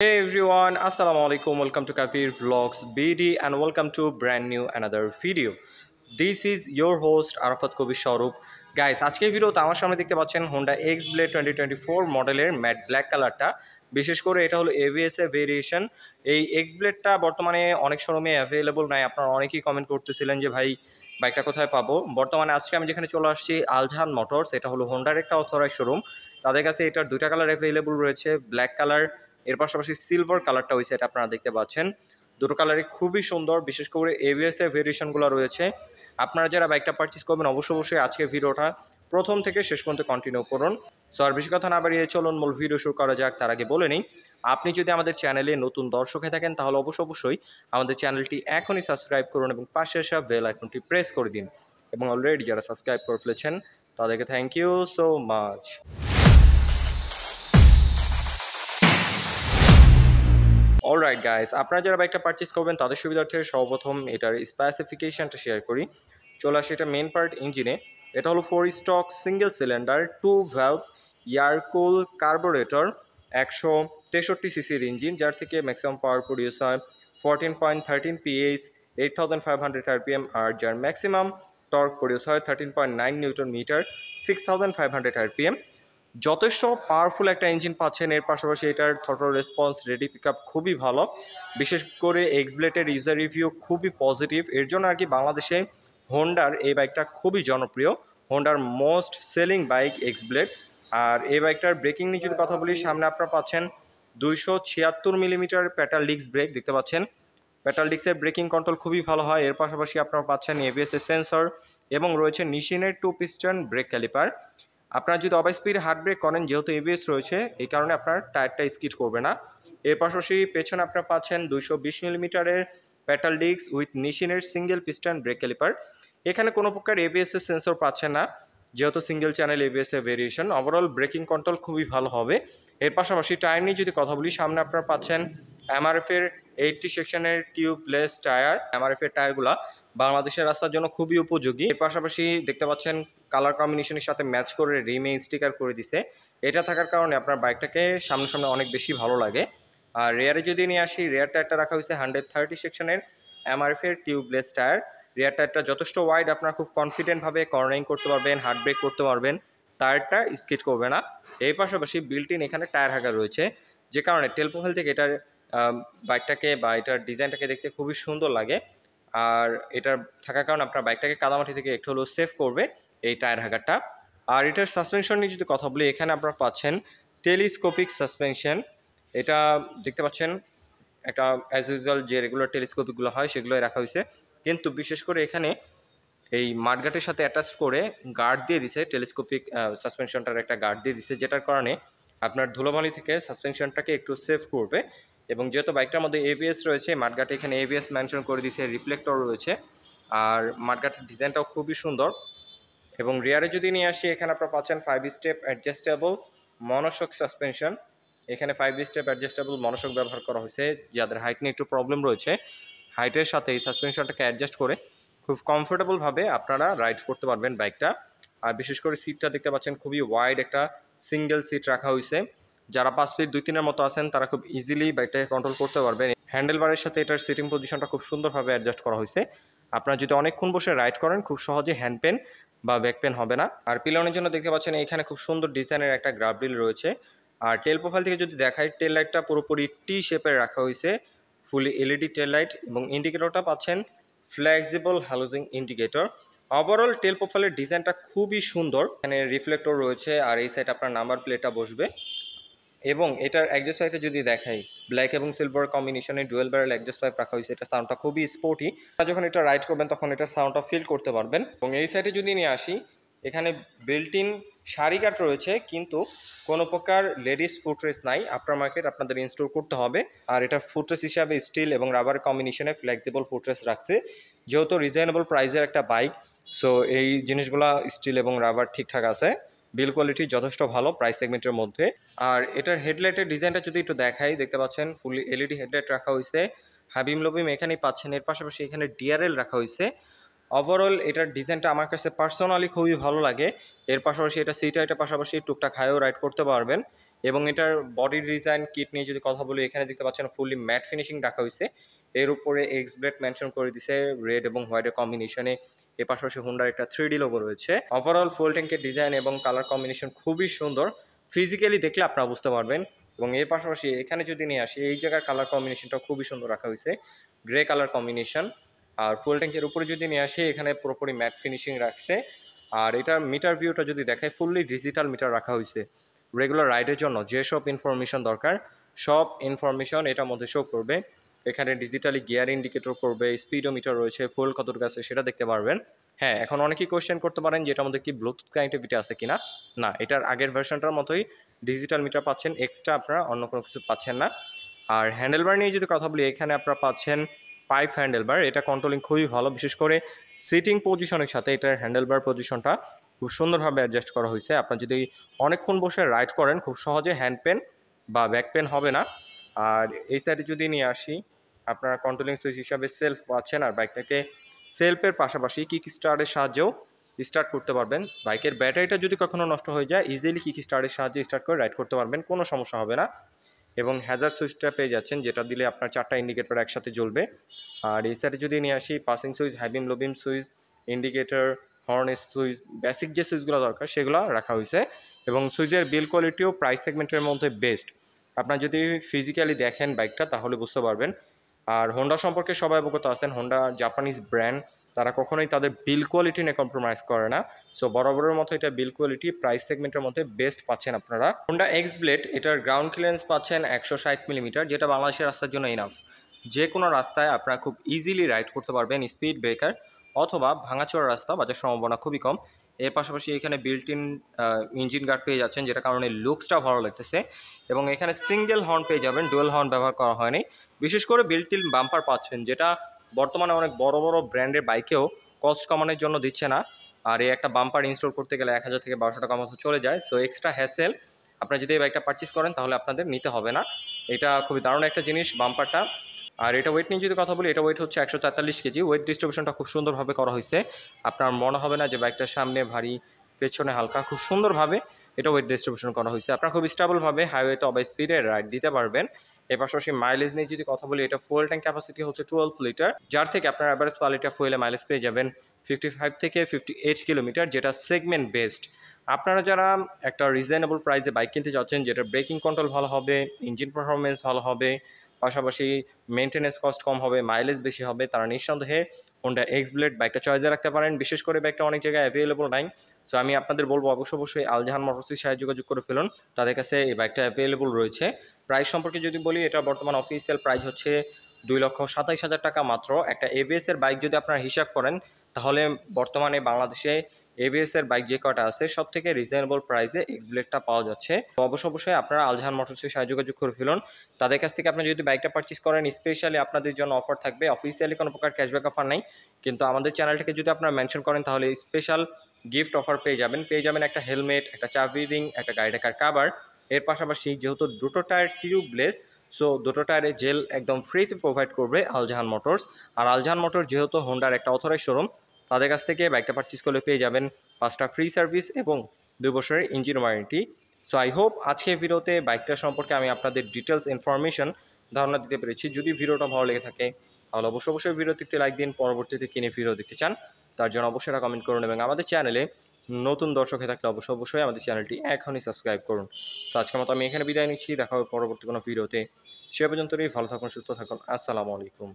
Hey everyone, Assalamu alaikum. Welcome to Kafir Vlogs BD and welcome to brand new another video. This is your host Arafat Kobi Sharup. Guys আজকের ভিডিওতে আমার সামনে দেখতে পাচ্ছেন Honda X Blade twenty twenty four মডেলের matte black কালারটা বিশেষ করে এটা হলো এভিএস এর ভেরিয়েশন এই এক্স ব্লেডটা বর্তমানে অনেক শোরুমে অ্যাভেলেবল নাই আপনারা অনেকেই কমেন্ট করতেছিলেন যে ভাই বাইকটা কোথায় পাবো বর্তমানে আজকে আমি যেখানে চলে আসছি আলঝান মোটরস এটা হলো হোন্ডার একটা অথরাইজ শোরুম তাদের কাছে এটার দুটা কালার অ্যাভেলেবল রয়েছে ব্ল্যাক কালার এর পাশাপাশি সিলভার কালারটা ওই সাইডে আপনারা দেখতে পাচ্ছেন দুটো কালারই খুবই সুন্দর বিশেষ করে এভিএসের ভেরিয়েশনগুলো রয়েছে আপনারা যারা বাইকটা পারচেস করবেন অবশ্যই অবশ্যই আজকে ভিডিওটা প্রথম থেকে শেষ পর্যন্ত কন্টিনিউ করুন সো আর বেশি কথা না বাড়িয়ে চলুন মূল ভিডিও শুরু করা যাক তার আগে বলে নিই আপনি যদি আমাদের চ্যানেলে নতুন দর্শক হয়ে থাকেন তাহলে অবশ্যই অবশ্যই আমাদের চ্যানেলটি এখনই সাবস্ক্রাইব করুন এবং পাশে আসা বেল আইকনটি প্রেস করে দিন এবং অলরেডি যারা সাবস্ক্রাইব করে ফেলেছেন তাদেরকে thank you so much alright guys আপনারা যারা বাইকটা পারচেস করবেন তাদের সুবিধার্থে সর্বপ্রথম এটার স্পেসিফিকেশানটা শেয়ার করি চলে আসে এটা মেন পার্ট ইঞ্জিনে এটা হলো four stroke single cylinder two valve air cool carburettor একশো তেষট্টি সিসির ইঞ্জিন যার থেকে ম্যাক্সিমাম পাওয়ার প্রডিউস হয় fourteen point thirteen P H eight thousand five hundred RPM আর যার ম্যাক্সিমাম টর্ক প্রডিউস হয় thirteen point nine newton metre six thousand five hundred RPM যথেষ্ট পাওয়ারফুল একটা ইঞ্জিন পাচ্ছেন এর পাশাপাশি এটার থট রেসপন্স রেডি পিক আপ খুবই ভালো বিশেষ করে এক্সব্লেটের ইউজার রিভিউ খুবই পজিটিভ এর জন্য আর কি বাংলাদেশে হোন্ডার এই বাইকটা খুবই জনপ্রিয় হোন্ডার মোস্ট সেলিং বাইক এক্সব্লেট আর এই বাইকটার ব্রেকিং নিয়ে যদি কথা বলি সামনে আপনারা পাচ্ছেন দুইশো ছিয়াত্তর মিলিমিটার প্যাটাল ব্রেক দেখতে পাচ্ছেন প্যাটালডিক্সের ব্রেকিং কন্ট্রোল খুবই ভালো হয় এর পাশাপাশি আপনারা পাচ্ছেন এবিএস সেন্সর এবং রয়েছে নিশিনের টু পিস্টার্ন ব্রেক ক্যালিপার আপনার যদি অবাই স্পিড হার্ড ব্রেক করেন যেহেতু এবিএস রয়েছে এই কারণে আপনার টায়ারটা স্কিট করবে না এর পাশাপাশি পেছনে আপনারা পাচ্ছেন দুইশো বিশ মিলিমিটারের প্যাটাল ডিস্ক উইথ নিশিনের সিঙ্গেল পিস্টান ব্রেক ক্যালিপার এখানে কোনো প্রকার এবিএস এর সেন্সর পাচ্ছেন না যেহেতু সিঙ্গেল চ্যানেল এবিএস এর ভেরিয়েশন ওভারঅল ব্রেকিং কন্ট্রোল খুবই ভালো হবে এর পাশাপাশি টায়ার নিয়ে যদি কথা বলি সামনে আপনারা পাচ্ছেন এমআরএফ এর এইটটি সেকশনের টিউবলেস টায়ার এমআরএফ এর টায়ারগুলা বাংলাদেশের রাস্তার জন্য খুবই উপযোগী এর পাশাপাশি দেখতে পাচ্ছেন কালার কম্বিনেশনের সাথে ম্যাচ করে রিমে স্টিকার করে দিছে এটা থাকার কারণে আপনার বাইকটাকে সামনে সামনে অনেক বেশি ভালো লাগে আর রেয়ারে যদি নিয়ে আসি রেয়ার টায়ারটা রাখা হয়েছে হান্ড্রেড থার্টি সেকশনের এমআরএফের টিউবলেস টায়ার রেয়ার টায়ারটা যথেষ্ট ওয়াইড আপনার খুব কনফিডেন্টভাবে কর্নারিং করতে পারবেন হার্ড ব্রেক করতে পারবেন টায়ারটা স্কিট করবে না এর পাশাপাশি বিল্টিন এখানে টায়ার হাঁকা রয়েছে যে কারণে টেলপো প্রোফাইল থেকে এটার বাইকটাকে বা এটার ডিজাইনটাকে দেখতে খুবই সুন্দর লাগে আর এটার থাকার কারণে আপনার বাইকটাকে কাদামাটি থেকে একটু হলেও সেভ করবে এই টায়ার হ্যাকারটা আর এটার সাসপেনশন নিয়ে যদি কথা বলি এখানে আপনারা পাচ্ছেন টেলিস্কোপিক সাসপেনশন এটা দেখতে পাচ্ছেন একটা অ্যাজ ইউজুয়াল যে রেগুলার টেলিস্কোপিকগুলো হয় সেগুলোই রাখা হয়েছে কিন্তু বিশেষ করে এখানে এই মাঠঘাটের সাথে অ্যাটাচ করে গার্ড দিয়ে দিছে টেলিস্কোপিক সাসপেনশনটার একটা গার্ড দিয়ে দিছে যেটার কারণে আপনার ধুলোবালি থেকে সাসপেনশনটাকে একটু সেভ করবে এবং যেহেতু বাইকটার মধ্যে এবিএস রয়েছে মাঠঘাটে এখানে এবিএস মেনশন করে দিছে রিফ্লেক্টর রয়েছে আর মাঠঘাটের ডিজাইনটাও খুবই সুন্দর এবং রিয়ারে যদি নিয়ে আসি এখানে আপনারা পাচ্ছেন five step adjustable monoshock suspension এখানে ফাইভ স্টেপ অ্যাডজাস্টেবল মনসক ব্যবহার করা হয়েছে যাদের হাইট নিয়ে একটু প্রবলেম রয়েছে হাইটের সাথে এই সাসপেনশনটাকে অ্যাডজাস্ট করে খুব কমফোর্টেবলভাবে আপনারা রাইড করতে পারবেন বাইকটা আর বিশেষ করে সিটটা দেখতে পাচ্ছেন খুবই ওয়াইড একটা সিঙ্গেল সিট রাখা হয়েছে যারা পাঁচ ফিট দুই তিনের মতো আছেন তারা খুব ইজিলি বাইকটাকে কন্ট্রোল করতে পারবেন হ্যান্ডেল বারের সাথে এটার সিটিং পজিশনটা খুব সুন্দরভাবে অ্যাডজাস্ট করা হয়েছে আপনারা যদি অনেকক্ষণ বসে রাইড করেন খুব সহজে হ্যান্ড পেন বা ব্যাক পেন হবে না আর পিলনের জন্য দেখতে পাচ্ছেন এখানে খুব সুন্দর ডিজাইনের একটা গ্রাফডিল রয়েছে আর টেল প্রোফাইল থেকে যদি দেখায় টেল লাইটটা পুরোপুরি টি শেপের রাখা হয়েছে ফুলি এলইডি টেল লাইট এবং ইন্ডিকেটরটা পাচ্ছেন flexible housing indicator overall tail প্রোফাইলের ডিজাইনটা খুবই সুন্দর এখানে রিফ্লেক্টর রয়েছে আর এই সাইড আপনার নাম্বার প্লেটটা বসবে এবং এটার অ্যাডজাস্ট পাইপটা যদি দেখাই ব্ল্যাক এবং সিলভার কম্বিনেশনের ডুয়েল ব্যারেল অ্যাডজাস্ট পাইপ রাখা হয়েছে এটা সাউন্ডটা খুবই স্পোর্টি যখন এটা রাইড করবেন তখন এটা সাউন্ডটা ফিল করতে পারবেন এবং এই সাইডে যদি নিয়ে আসি এখানে বিল্ট ইন শাড়ি কাট রয়েছে কিন্তু কোনো প্রকার লেডিস ফুটরেস নাই আফটার মার্কেট আপনাদের ইনস্টল করতে হবে আর এটা ফুটরেস হিসাবে স্টিল এবং রাবার কম্বিনেশনে ফ্লেক্সিবল ফুটরেস রাখছে যেহেতু রিজনেবল প্রাইসের একটা বাইক সো এই জিনিসগুলা স্টিল এবং রাবার ঠিকঠাক আছে বিল কোয়ালিটি যথেষ্ট ভালো প্রাইস সেগমেন্টের মধ্যে আর এটার হেডলাইটের ডিজাইনটা যদি একটু দেখাই দেখতে পাচ্ছেন ফুলি এলইডি হেডলাইট রাখা হয়েছে হাবিম লবিম এখানেই পাচ্ছেন এর পাশাপাশি এখানে ডিআরএল রাখা হয়েছে ওভারঅল এটার ডিজাইনটা আমার কাছে পার্সোনালি খুবই ভালো লাগে এর পাশাপাশি এটা সিটাইটের পাশাপাশি টুকটাক হাইও রাইড করতে পারবেন এবং এটার বডি ডিজাইন কিট নিয়ে যদি কথা বলি এখানে দেখতে পাচ্ছেন ফুলি ম্যাট ফিনিশিং রাখা হয়েছে এর উপরে এক্স ব্লেড মেনশন করে দিছে রেড এবং হোয়াইটের কম্বিনেশনে এর পাশাপাশি হুন্ডার একটা থ্রি লোগো রয়েছে ওভারঅল ফুল ট্যাঙ্কের ডিজাইন এবং কালার কম্বিনেশন খুবই সুন্দর ফিজিক্যালি দেখলে আপনারা বুঝতে পারবেন এবং এর পাশাপাশি এখানে যদি নিয়ে আসি এই জায়গার কালার কম্বিনেশনটা খুবই সুন্দর রাখা হয়েছে গ্রে কালার কম্বিনেশন আর ফুল ট্যাঙ্কের উপরে যদি নিয়ে আসি এখানে পুরোপুরি ম্যাট ফিনিশিং রাখছে আর এটার মিটার ভিউটা যদি দেখায় ফুললি ডিজিটাল মিটার রাখা হয়েছে রেগুলার রাইডের জন্য যেসব ইনফরমেশন দরকার সব ইনফরমেশন এটার মধ্যে শো করবে এখানে ডিজিটালি গিয়ার ইন্ডিকেটর করবে স্পিডোমিটার রয়েছে ফুল কতটুকু আছে সেটা দেখতে পারবেন হ্যাঁ এখন অনেকেই কোয়েশ্চেন করতে পারেন যে এটার মধ্যে কি ব্লুটুথ কানেক্টিভিটি আছে না না এটার আগের ভার্সনটার মতোই ডিজিটাল মিটার পাচ্ছেন এক্সট্রা আপনারা অন্য কোনো কিছু পাচ্ছেন না আর হ্যান্ডেলবার নিয়ে যদি কথা বলি এখানে আপনারা পাচ্ছেন পাইপ হ্যান্ডেলবার এটা কন্ট্রোলিং খুবই ভালো বিশেষ করে সিটিং পজিশনের সাথে এটার হ্যান্ডেলবার পজিশনটা খুব সুন্দরভাবে অ্যাডজাস্ট করা হয়েছে আপনার যদি অনেকক্ষণ বসে রাইড করেন খুব সহজে হ্যান্ড পেন বা ব্যাক পেন হবে না আর এই সাইডে যদি নিয়ে আসি আপনারা কন্ট্রোলিং সুইচ হিসাবে সেলফ পাচ্ছেন আর বাইকটাকে সেলফের পাশাপাশি কিক স্টারের সাহায্যেও স্টার্ট করতে পারবেন বাইকের ব্যাটারিটা যদি কখনও নষ্ট হয়ে যায় ইজিলি কিক স্টারের সাহায্যে স্টার্ট করে রাইড করতে পারবেন কোনো সমস্যা হবে না এবং হ্যাজার সুইচটা পেয়ে যাচ্ছেন যেটা দিলে আপনার চারটা ইন্ডিকেটর একসাথে জ্বলবে আর এই সাইডে যদি নিয়ে আসি passing switch high beam low beam switch indicator হর্নের সুইচ বেসিক যে সুইচগুলো দরকার সেগুলো রাখা হয়েছে এবং সুইচের বিল কোয়ালিটিও প্রাইস সেগমেন্টের মধ্যে বেস্ট আপনার যদি ফিজিক্যালি দেখেন বাইকটা তাহলে বুঝতে পারবেন আর হোন্ডা সম্পর্কে সবাই অবগত আছেন হোন্ডা জাপানিজ ব্র্যান্ড তারা কখনোই তাদের বিল কোয়ালিটি নিয়ে কম্প্রোমাইজ করে না সো বরাবরের মতো এটা বিল কোয়ালিটি প্রাইস সেগমেন্টের মধ্যে বেস্ট পাচ্ছেন আপনারা হোন্ডা এক্স ব্লেড এটার গ্রাউন্ড ক্লিয়ারেন্স পাচ্ছেন একশো ষাট মিলিমিটার যেটা বাংলাদেশের রাস্তার জন্য ইনাফ যে কোনো রাস্তায় আপনারা খুব ইজিলি রাইড করতে পারবেন স্পিড ব্রেকার অথবা ভাঙাচোরা রাস্তা বাজার সম্ভাবনা খুবই কম এর পাশাপাশি এখানে বিল্ট ইন ইঞ্জিন গার্ড পেয়ে যাচ্ছেন যেটা কারণে লুকসটা ভালো লাগতেছে এবং এখানে সিঙ্গেল হর্ন পেয়ে যাবেন ডুয়েল হর্ন ব্যবহার করা হয়নি বিশেষ করে বিল্টিল বাম্পার পাচ্ছেন যেটা বর্তমানে অনেক বড় বড় ব্র্যান্ডের বাইকেও কস্ট কমানোর জন্য দিচ্ছে না আর এই একটা বাম্পার ইনস্টল করতে গেলে এক হাজার থেকে বারোশো টাকার মতো চলে যায় সো এক্সট্রা হ্যাসেল আপনারা যদি এই বাইকটা পারচেস করেন তাহলে আপনাদের নিতে হবে না এটা খুবই দারুণ একটা জিনিস বাম্পারটা আর এটা ওয়েট নিয়ে যদি কথা বলি এটা ওয়েট হচ্ছে একশো তেতাল্লিশ কেজি ওয়েট ডিস্ট্রিবিউশনটা খুব সুন্দরভাবে করা হয়েছে আপনার মনে হবে না যে বাইকটার সামনে ভারী পেছনে হালকা খুব সুন্দরভাবে এটা ওয়েট ডিস্ট্রিবিউশন করা হয়েছে আপনার খুব স্টেবলভাবে হাইওয়েতে অবাই স্পিডে রাইড দিতে পারবেন এর পাশাপাশি মাইলেজ নিয়ে যদি কথা বলি এটা ফুয়েল ট্যাঙ্ক ক্যাপাসিটি হচ্ছে টুয়েলভ লিটার যার থেকে আপনার অ্যাভারেজ পার লিটার ফুয়েলে মাইলেজ পেয়ে যাবেন ফিফটি ফাইভ থেকে ফিফটি এইট কিলোমিটার যেটা সেগমেন্ট বেসড আপনারা যারা একটা রিজনেবল প্রাইসে বাইক কিনতে যাচ্ছেন যেটা ব্রেকিং কন্ট্রোল ভালো হবে ইঞ্জিন পারফরমেন্স ভালো হবে পাশাপাশি মেনটেন্যান্স কস্ট কম হবে মাইলেজ বেশি হবে তারা নিঃসন্দেহে হোন্ডা এক্স ব্লেড বাইকটা চয়েজে রাখতে পারেন বিশেষ করে বাইকটা অনেক জায়গায় অ্যাভেলেবল নাই সো আমি আপনাদের বলবো অবশ্য অবশ্যই আলজাহান মোটরসির সাহায্য যোগাযোগ করে ফেলুন তাদের কাছে এই বাইকটা অ্যাভেলেবল রয়েছে প্রাইস সম্পর্কে যদি বলি এটা বর্তমান অফিসিয়াল প্রাইস হচ্ছে দুই লক্ষ সাতাইশ হাজার টাকা মাত্র একটা এভিএসের বাইক যদি আপনারা হিসাব করেন তাহলে বর্তমানে বাংলাদেশে এভিএসের বাইক যে কটা আছে সব থেকে রিজনেবল প্রাইসে এক্সব্লেডটা পাওয়া যাচ্ছে তো অবশ্য অবশ্যই আপনারা আলজাহান মোটরসের সাথে যোগাযোগ করে ফেলুন তাদের কাছ থেকে আপনি যদি বাইকটা পারচেস করেন স্পেশালি আপনাদের জন্য অফার থাকবে অফিসিয়ালি কোনো প্রকার ক্যাশব্যাক অফার নাই কিন্তু আমাদের চ্যানেলটাকে যদি আপনারা মেনশন করেন তাহলে স্পেশাল গিফট অফার পেয়ে যাবেন পেয়ে যাবেন একটা হেলমেট একটা চাবি রিং একটা গাড়ি ঢাকার কাবার এর পাশাপাশি যেহেতু দুটো টায়ার টিউবলেস সো দুটো টায়ারে জেল একদম ফ্রিতে প্রোভাইড করবে আলজাহান মোটরস আর আলজাহান মোটর যেহেতু হোন্ডার একটা অথরাইজ শোরুম তাদের কাছ থেকে বাইকটা পারচেস করলে পেয়ে যাবেন পাঁচটা ফ্রি সার্ভিস এবং দুই বছরের engine warranty so I hope আজকে ভিডিওতে বাইকটা সম্পর্কে আমি আপনাদের ডিটেলস ইনফরমেশন ধারণা দিতে পেরেছি যদি ভিডিওটা ভালো লেগে থাকে তাহলে অবশ্যই অবশ্যই দেখতে লাইক দিন পরবর্তীতে কিনে ভিডিও দেখতে চান তার জন্য অবশ্যই কমেন্ট করুন এবং আমাদের চ্যানেলে নতুন দর্শক হয়ে থাকলে অবশ্যই অবশ্যই আমাদের চ্যানেলটি এখনই সাবস্ক্রাইব করুন আজকে আজকের মতো আমি এখানে বিদায় নিচ্ছি দেখা হবে পরবর্তী কোনো ভিডিওতে সে পর্যন্ত ভালো থাকুন সুস্থ থাকুন আসসালামু আলাইকুম